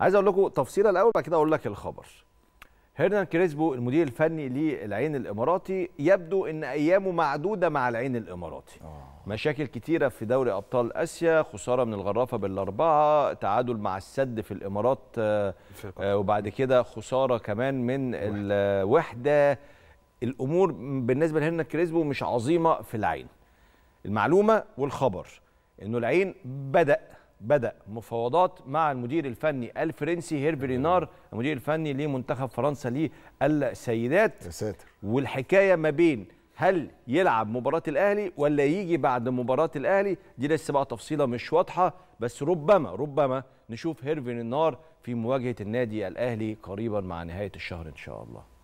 عايز اقول لكم تفصيله الاول بعد كده اقول لك الخبر هيرنان كريسبو المدير الفني للعين الاماراتي يبدو ان ايامه معدوده مع العين الاماراتي آه. مشاكل كتيره في دوري ابطال اسيا خساره من الغرافه بالاربعه تعادل مع السد في الامارات آه, آه، وبعد كده خساره كمان من الوحده الامور بالنسبه لهيرنان كريسبو مش عظيمه في العين المعلومه والخبر انه العين بدا بدأ مفاوضات مع المدير الفني الفرنسي هيرفي رينار المدير الفني لمنتخب فرنسا للسيدات يا ساتر والحكايه ما بين هل يلعب مباراة الأهلي ولا يجي بعد مباراة الأهلي دي لسه بقى تفصيلة مش واضحة بس ربما ربما نشوف هيرفي رينار في مواجهة النادي الأهلي قريبا مع نهاية الشهر إن شاء الله